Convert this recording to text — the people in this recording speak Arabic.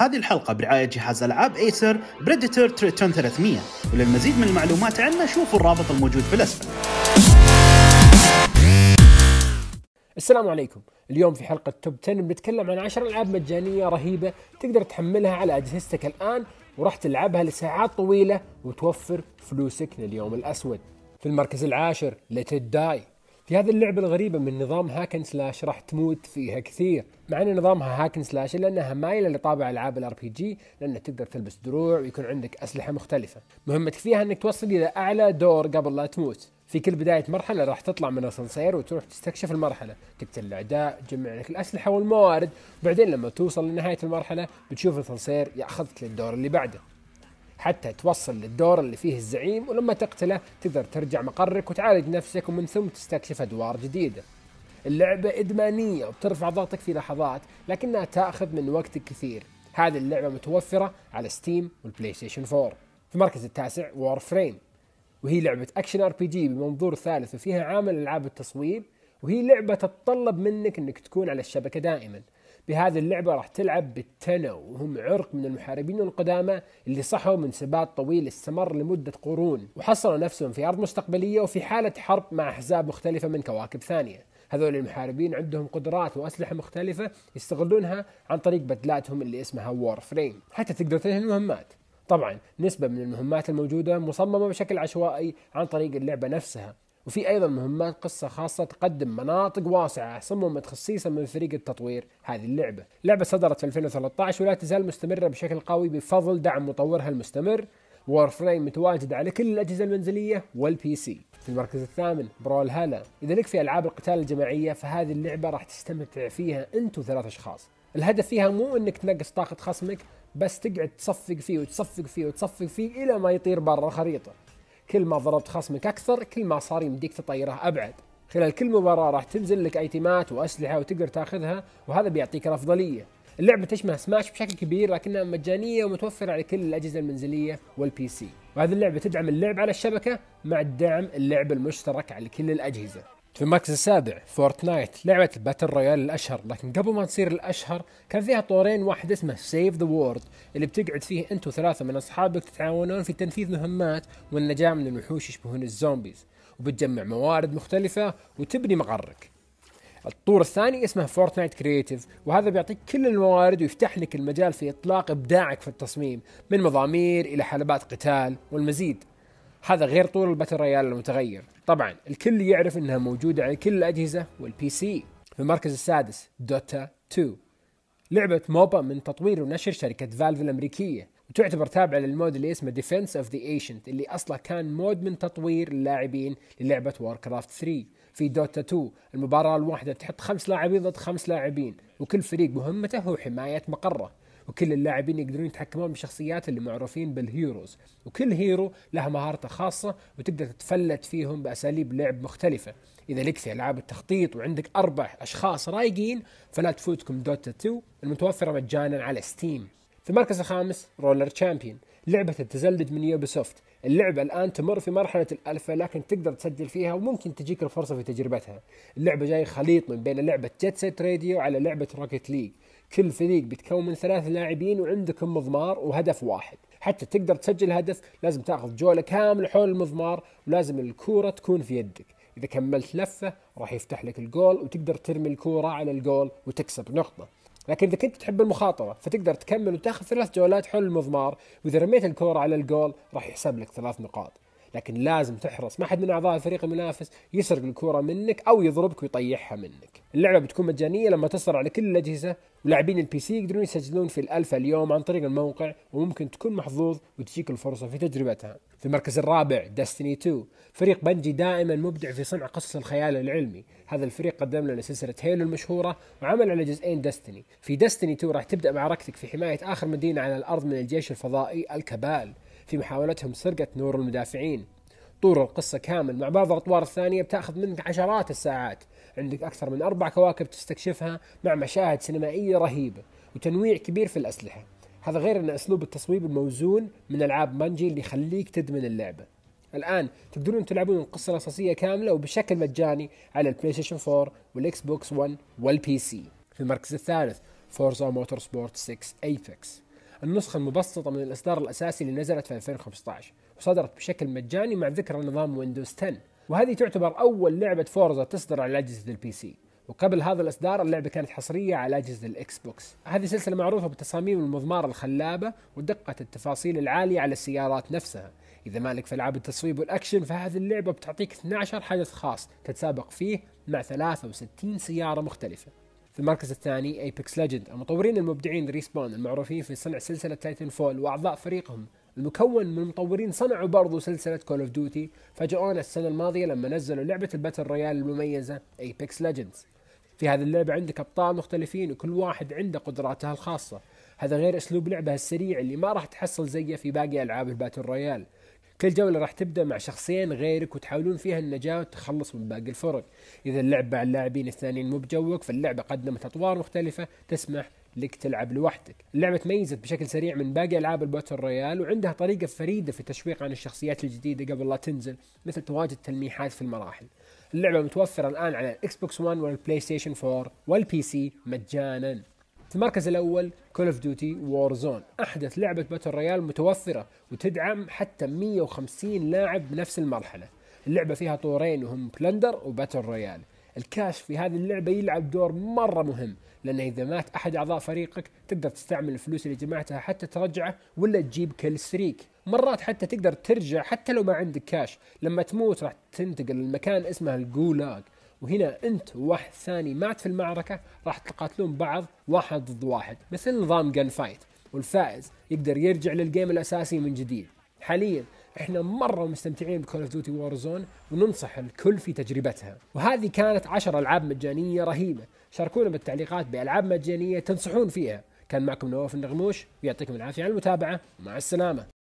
هذه الحلقة برعاية جهاز ألعاب ايسر بريديتور تريتون 300 وللمزيد من المعلومات عنه شوفوا الرابط الموجود في الأسفل السلام عليكم اليوم في حلقة توب 10 بنتكلم عن 10 ألعاب مجانية رهيبة تقدر تحملها على أجهزتك الآن وراح تلعبها لساعات طويلة وتوفر فلوسك لليوم الأسود في المركز العاشر ليت داي في هذه اللعبة الغريبة من نظام هاكن سلاش راح تموت فيها كثير مع ان نظامها هاكن سلاش الا انها مايله لطابع العاب الار بي جي لانك تقدر تلبس دروع ويكون عندك اسلحه مختلفه مهمتك فيها انك توصل الى اعلى دور قبل لا تموت في كل بداية مرحلة راح تطلع من الاسانسير وتروح تستكشف المرحلة، تقتل الأعداء، تجمع لك الأسلحة والموارد، وبعدين لما توصل لنهاية المرحلة بتشوف الاسانسير ياخذك للدور اللي بعده، حتى توصل للدور اللي فيه الزعيم ولما تقتله تقدر ترجع مقرك وتعالج نفسك ومن ثم تستكشف أدوار جديدة اللعبة إدمانية وبترفع ضغطك في لحظات لكنها تأخذ من وقتك كثير هذه اللعبة متوفرة على ستيم والبلاي ستيشن 4 في المركز التاسع وور فريم وهي لعبة أكشن ار بي جي بمنظور ثالث وفيها عامل ألعاب التصويب وهي لعبة تتطلب منك أنك تكون على الشبكة دائما بهذه اللعبة راح تلعب بالتلو وهم عرق من المحاربين القدامى اللي صحوا من سبات طويل استمر لمدة قرون وحصلوا نفسهم في أرض مستقبلية وفي حالة حرب مع أحزاب مختلفة من كواكب ثانية هذول المحاربين عندهم قدرات وأسلحة مختلفة يستغلونها عن طريق بدلاتهم اللي اسمها وور فريم حتى تقدر تنهي المهمات طبعا نسبة من المهمات الموجودة مصممة بشكل عشوائي عن طريق اللعبة نفسها وفي أيضا مهمات قصة خاصة تقدم مناطق واسعة صممت خصيصا من فريق التطوير هذه اللعبة لعبة صدرت في 2013 ولا تزال مستمرة بشكل قوي بفضل دعم مطورها المستمر وور فريم متواجد على كل الأجهزة المنزلية والبي سي في المركز الثامن برول هالا إذا لك في ألعاب القتال الجماعية فهذه اللعبة راح تستمتع فيها أنت وثلاث أشخاص الهدف فيها مو انك تنقص طاقة خصمك بس تقعد تصفق فيه وتصفق فيه وتصفق فيه الى ما يطير برا الخريطة كل ما ضربت خصمك اكثر كل ما صار يمديك تطيره ابعد خلال كل مباراه راح تنزل لك ايتمات واسلحه وتقدر تاخذها وهذا بيعطيك الافضليه اللعبة تشبه سماش بشكل كبير لكنها مجانية ومتوفرة على كل الأجهزة المنزلية والبي سي وهذه اللعبة تدعم اللعب على الشبكة مع الدعم اللعب المشترك على كل الأجهزة في المركز السابع فورتنايت لعبة الباتل رويال الأشهر لكن قبل ما تصير الأشهر كان فيها طورين واحد اسمه سيف ذا وورد اللي بتقعد فيه أنت وثلاثة من أصحابك تتعاونون في تنفيذ مهمات والنجاة من الوحوش يشبهون الزومبيز وبتجمع موارد مختلفة وتبني مقرك الطور الثاني اسمه فورتنايت كرييتيف وهذا بيعطيك كل الموارد ويفتح لك المجال في إطلاق إبداعك في التصميم من مضامير إلى حلبات قتال والمزيد هذا غير طول الباتل رويال المتغير طبعا الكل يعرف انها موجوده على كل الاجهزه والبي سي في المركز السادس دوتا 2 لعبة موبا من تطوير ونشر شركة فالف الأمريكية وتعتبر تابعة للمود اللي اسمه ديفنس اوف ذا ايشنت اللي اصلا كان مود من تطوير اللاعبين للعبة واركرافت 3 في دوتا 2 المباراة الواحدة تحط خمس لاعبين ضد خمس لاعبين وكل فريق مهمته هو حماية مقره وكل اللاعبين يقدرون يتحكمون بالشخصيات اللي معروفين بالهيروز وكل هيرو له مهارته خاصة وتقدر تتفلت فيهم بأساليب لعب مختلفة إذا لك في ألعاب التخطيط وعندك أربع أشخاص رايقين فلا تفوتكم دوتا 2 المتوفرة مجانا على ستيم في المركز الخامس رولر تشامبيون لعبة التزلج من يوبيسوفت اللعبة الآن تمر في مرحلة الألفا لكن تقدر تسجل فيها وممكن تجيك الفرصة في تجربتها اللعبة جاي خليط من بين لعبة جيت سيت راديو على لعبة روكيت ليج كل فريق بيتكون من ثلاث لاعبين وعندكم مضمار وهدف واحد حتى تقدر تسجل هدف لازم تاخذ جوله كامله حول المضمار ولازم الكوره تكون في يدك اذا كملت لفه راح يفتح لك الجول وتقدر ترمي الكوره على الجول وتكسب نقطه لكن اذا كنت تحب المخاطره فتقدر تكمل وتاخذ ثلاث جولات حول المضمار واذا رميت الكوره على الجول راح يحسب لك ثلاث نقاط لكن لازم تحرص ما حد من اعضاء الفريق المنافس يسرق الكره منك او يضربك ويطيحها منك اللعبه بتكون مجانيه لما تصدر على كل الاجهزه ولاعبين البي سي يقدرون يسجلون في الالفا اليوم عن طريق الموقع وممكن تكون محظوظ وتجيك الفرصه في تجربتها في المركز الرابع داستني 2 فريق بنجي دائما مبدع في صنع قصص الخيال العلمي هذا الفريق قدم لنا سلسله هيلو المشهوره وعمل على جزئين داستني في داستني 2 راح تبدا معركتك في حمايه اخر مدينه على الارض من الجيش الفضائي الكبال في محاولتهم سرقة نور المدافعين طور القصة كامل مع بعض الأطوار الثانية بتاخذ منك عشرات الساعات عندك أكثر من أربع كواكب تستكشفها مع مشاهد سينمائية رهيبة وتنويع كبير في الأسلحة هذا غير أن أسلوب التصويب الموزون من ألعاب بانجي اللي يخليك تدمن اللعبة الآن تقدرون تلعبون القصة الأساسية كاملة وبشكل مجاني على البلاي ستيشن 4 والإكس بوكس 1 والبي سي في المركز الثالث فورزا موتور سبورت 6 ايفكس النسخة المبسطة من الإصدار الأساسي اللي نزلت في 2015 وصدرت بشكل مجاني مع ذكرى نظام ويندوز 10 وهذه تعتبر أول لعبة فورزا تصدر على أجهزة البي سي وقبل هذا الإصدار اللعبة كانت حصرية على أجهزة الإكس بوكس هذه سلسلة معروفة بتصاميم المضمار الخلابة ودقة التفاصيل العالية على السيارات نفسها إذا مالك في ألعاب التصويب والأكشن فهذه اللعبة بتعطيك 12 حدث خاص تتسابق فيه مع 63 سيارة مختلفة في المركز الثاني ايبكس ليجند المطورين المبدعين ريسبون المعروفين في صنع سلسله تايتن فول واعضاء فريقهم المكون من مطورين صنعوا برضو سلسله كول اوف ديوتي فاجئونا السنه الماضيه لما نزلوا لعبه الباتل رويال المميزه ايبكس ليجندز في هذه اللعبه عندك ابطال مختلفين وكل واحد عنده قدراته الخاصه هذا غير اسلوب لعبه السريع اللي ما راح تحصل زيه في باقي العاب الباتل رويال كل جوله راح تبدا مع شخصين غيرك وتحاولون فيها النجاه والتخلص من باقي الفرق اذا اللعبة مع اللاعبين الثانيين مو بجوك فاللعبه قدمت اطوار مختلفه تسمح لك تلعب لوحدك اللعبة تميزت بشكل سريع من باقي ألعاب الباتل رويال وعندها طريقة فريدة في التشويق عن الشخصيات الجديدة قبل لا تنزل مثل تواجد تلميحات في المراحل اللعبة متوفرة الآن على الإكس بوكس 1 والبلاي ستيشن 4 والبي سي مجانا في المركز الأول كول اوف ديوتي وور زون أحدث لعبة باتل رويال متوفرة وتدعم حتى 150 لاعب بنفس المرحلة اللعبة فيها طورين وهم بلندر وباتل رويال الكاش في هذه اللعبة يلعب دور مرة مهم لأنه إذا مات أحد أعضاء فريقك تقدر تستعمل الفلوس اللي جمعتها حتى ترجعه ولا تجيب كل سريك مرات حتى تقدر ترجع حتى لو ما عندك كاش لما تموت راح تنتقل لمكان اسمه الجولاج وهنا انت وواحد ثاني مات في المعركه راح تقاتلون بعض واحد ضد واحد مثل نظام جن فايت والفائز يقدر يرجع للجيم الاساسي من جديد حاليا احنا مره مستمتعين بكول اوف ديوتي وور زون وننصح الكل في تجربتها وهذه كانت 10 العاب مجانيه رهيبه شاركونا بالتعليقات بالعاب مجانيه تنصحون فيها كان معكم نواف النغموش ويعطيكم العافيه على المتابعه مع السلامه